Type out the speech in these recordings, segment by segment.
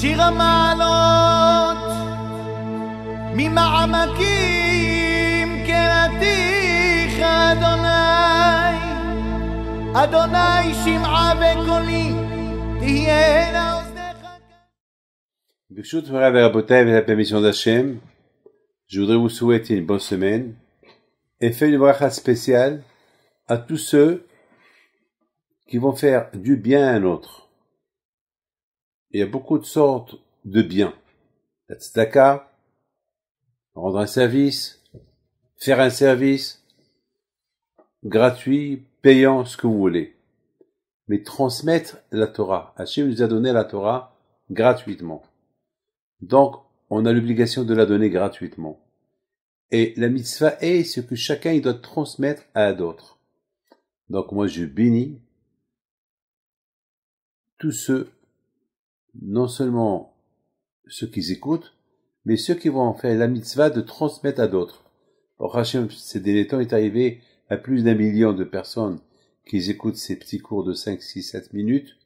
שיר המעלות ממעמקים קראתיך אדוני אדוני שמעה בקולי תהיינה ברשות la permission d'Hachem, je voudrais vous souhaiter une bonne semaine et faire une bracha spéciale à tous ceux qui vont faire du bien à un autre il y a beaucoup de sortes de biens. La tzedaka, rendre un service, faire un service, gratuit, payant, ce que vous voulez. Mais transmettre la Torah. Hachem nous a donné la Torah gratuitement. Donc, on a l'obligation de la donner gratuitement. Et la mitzvah est ce que chacun doit transmettre à d'autres. Donc moi je bénis tous ceux non seulement ceux qui écoutent, mais ceux qui vont en faire la mitzvah de transmettre à d'autres. Or Hachem, ces délétant temps, est arrivé à plus d'un million de personnes qui écoutent ces petits cours de 5, 6, 7 minutes.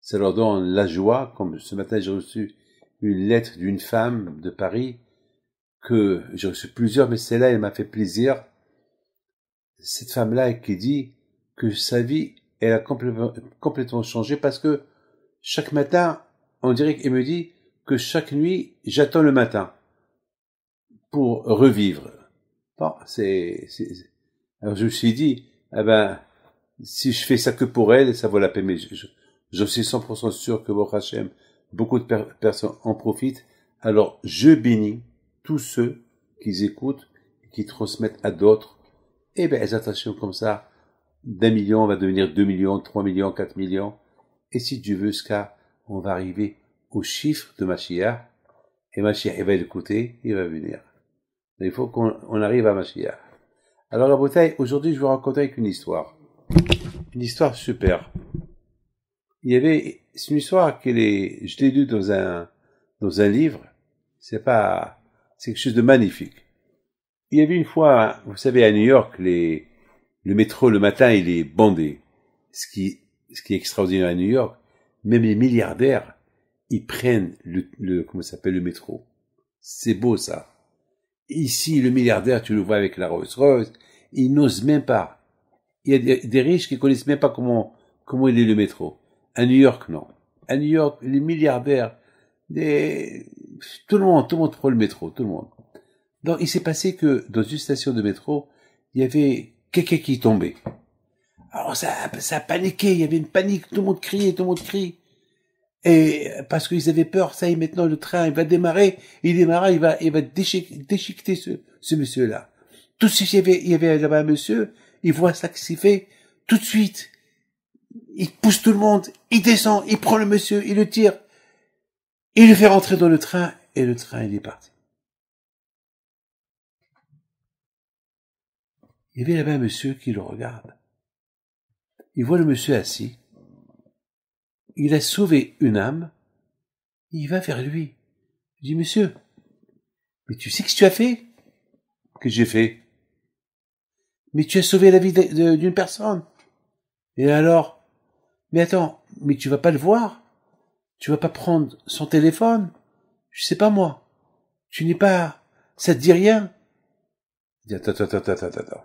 Ça leur donne la joie, comme ce matin j'ai reçu une lettre d'une femme de Paris, que j'ai reçu plusieurs, mais celle-là, elle m'a fait plaisir. Cette femme-là qui dit que sa vie, elle a complètement changé parce que chaque matin, en direct et me dit que chaque nuit, j'attends le matin pour revivre. Bon, c'est, Alors je me suis dit, ah ben, si je fais ça que pour elle, ça vaut la peine. Mais je, suis 100% sûr que vos Hashem, beaucoup de personnes en profitent. Alors, je bénis tous ceux qui écoutent, et qui transmettent à d'autres. Et bien, les comme ça, d'un million, va devenir deux millions, trois millions, quatre millions. Et si Dieu veut, jusqu'à on va arriver au chiffre de Mashiach, et Mashiach, il va l'écouter, il va venir. Il faut qu'on arrive à Mashiach. Alors, la bouteille, aujourd'hui, je vais vous raconter avec une histoire. Une histoire super. Il y avait, c'est une histoire que est, je l'ai lue dans un, dans un livre. C'est pas, c'est quelque chose de magnifique. Il y avait une fois, vous savez, à New York, les, le métro le matin, il est bandé. Ce qui, ce qui est extraordinaire à New York, même les milliardaires, ils prennent le, s'appelle le métro. C'est beau ça. Ici, le milliardaire, tu le vois avec la rose rose il n'ose même pas. Il y a des, riches qui connaissent même pas comment comment il est le métro. À New York, non. À New York, les milliardaires, tout le monde, tout le monde prend le métro, tout le monde. Donc, il s'est passé que dans une station de métro, il y avait quelqu'un qui tombait. Alors ça, ça paniqué. il y avait une panique, tout le monde criait, tout le monde criait, Et parce qu'ils avaient peur, ça y est, maintenant le train, il va démarrer, il démarra, il va, il va déchiqueter ce, monsieur-là. Tout de suite, il y avait, il avait là-bas un monsieur, il voit ça s'est fait, tout de suite, il pousse tout le monde, il descend, il prend le monsieur, il le tire, il le fait rentrer dans le train, et le train, il est parti. Il y avait là-bas un monsieur qui le regarde il voit le monsieur assis. Il a sauvé une âme. Il va vers lui. Il dit, monsieur, mais tu sais ce que tu as fait? Que j'ai fait? Mais tu as sauvé la vie d'une personne. Et alors? Mais attends, mais tu vas pas le voir? Tu vas pas prendre son téléphone? Je sais pas moi. Tu n'es pas, ça te dit rien? Il dit, attends, attends, attends, attends, attends.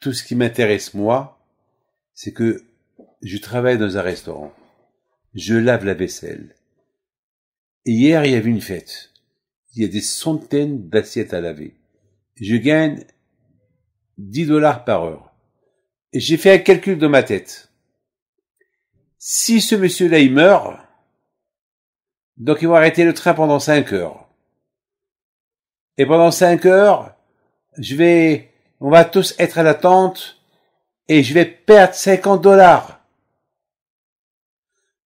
Tout ce qui m'intéresse, moi, c'est que je travaille dans un restaurant, je lave la vaisselle. Hier, il y avait une fête. Il y a des centaines d'assiettes à laver. Je gagne 10 dollars par heure. Et j'ai fait un calcul dans ma tête. Si ce monsieur-là, meurt, donc ils vont arrêter le train pendant 5 heures. Et pendant 5 heures, je vais, on va tous être à l'attente et je vais perdre 50 dollars.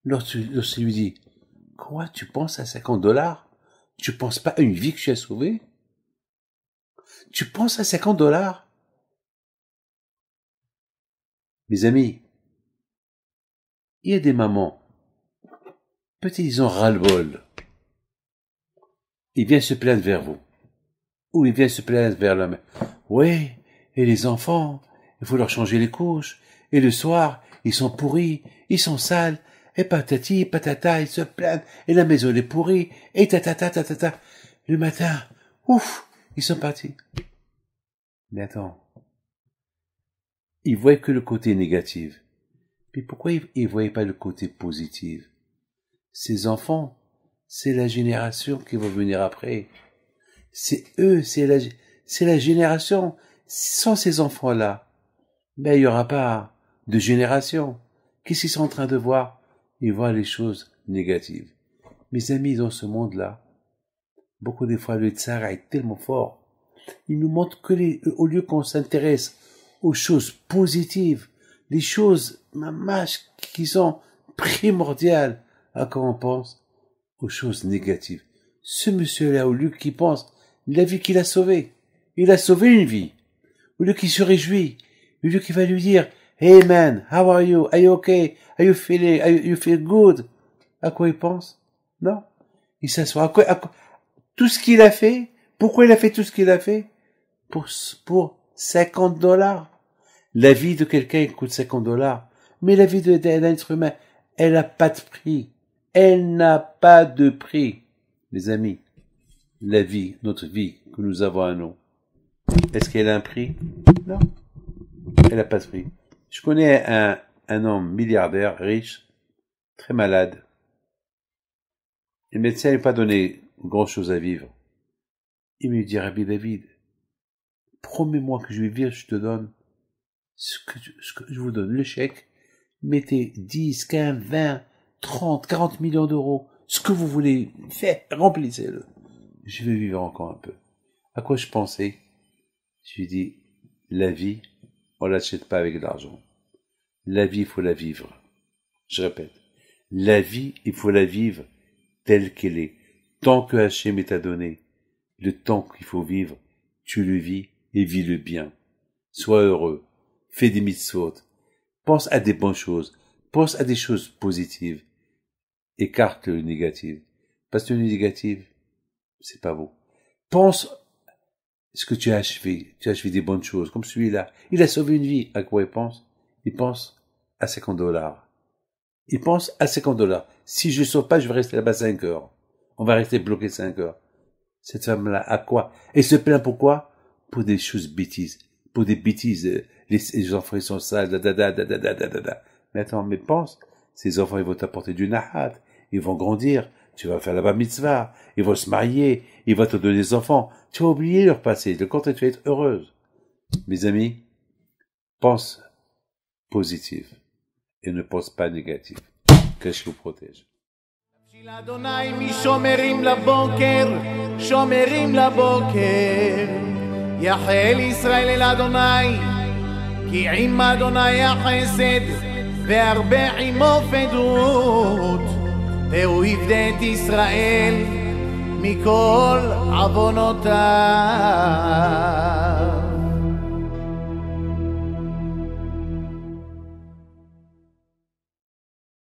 L'autre lui dit, quoi, tu penses à 50 dollars? Tu penses pas à une vie que tu as sauvée? Tu penses à 50 dollars? Mes amis, il y a des mamans. Peut-être ils ont ras-le-bol. Ils viennent se plaindre vers vous. Ou ils viennent se plaindre vers la Oui, et les enfants, il faut leur changer les couches, et le soir, ils sont pourris, ils sont sales, et patati, patata, ils se plaignent, et la maison est pourrie, et tatata, tatata. Le matin, ouf, ils sont partis. Mais attends. Ils voient que le côté négatif. Puis pourquoi ils ne voyaient pas le côté positif? Ces enfants, c'est la génération qui va venir après. C'est eux, c'est la, c'est la génération, sans ces enfants-là mais il n'y aura pas de génération. qui ce qu'ils sont en train de voir Ils voient les choses négatives. Mes amis, dans ce monde-là, beaucoup des fois, le tsar est tellement fort. Il nous montre que au lieu qu'on s'intéresse aux choses positives, les choses, mamache, qui sont primordiales, à quoi on pense Aux choses négatives. Ce monsieur-là, au lieu qu'il pense, la vie qu'il a sauvée, il a sauvé une vie. Au lieu qu'il se réjouit, le Dieu qui va lui dire Hey man, how are you? Are you okay? Are you feeling? you, feel good? À quoi il pense? Non. Il s'assoit. À quoi, à quoi, Tout ce qu'il a fait, pourquoi il a fait tout ce qu'il a fait? Pour, pour 50 dollars. La vie de quelqu'un coûte 50 dollars. Mais la vie d'un être humain, elle n'a pas de prix. Elle n'a pas de prix. Les amis, la vie, notre vie que nous avons à nous, est-ce qu'elle a un prix? Non. Elle a pas pris. Je connais un, un homme milliardaire, riche, très malade. Le médecin n'a pas donné grand chose à vivre. Il me dit, Rabbi David, promets-moi que je vais vivre, je te donne ce que, ce que je vous donne, le chèque. Mettez 10, 15, 20, 30, 40 millions d'euros, ce que vous voulez, faites, remplissez-le. Je vais vivre encore un peu. À quoi je pensais Je lui dis, la vie, on l'achète pas avec de l'argent. La vie, il faut la vivre. Je répète, la vie, il faut la vivre telle qu'elle est. Tant que Hachem est à donner, le temps qu'il faut vivre, tu le vis et vis le bien. Sois heureux, fais des mitzvot, pense à des bonnes choses, pense à des choses positives. Écarte le négatif, parce que le négatif, c'est pas beau. Pense ce que tu as achevé. Tu as achevé des bonnes choses, comme celui-là. Il a sauvé une vie. À quoi il pense Il pense à 50 dollars. Il pense à 50 dollars. Si je ne sauve pas, je vais rester là-bas 5 heures. On va rester bloqué 5 heures. Cette femme-là, à quoi Elle se plaint pourquoi Pour des choses bêtises. Pour des bêtises. Euh, les, enfants, ils sont sales. da, da, Mais attends, mais pense. Ces enfants, ils vont t'apporter du nahat. Ils vont grandir tu vas faire la mitzvah, ils vont se marier, ils vont te donner des enfants, tu vas oublier leur passé, de compte tu vas être heureuse. Mes amis, pense positif et ne pense pas négatif. Que je vous protège. והוא יבדה את ישראל מכל עוונותיו.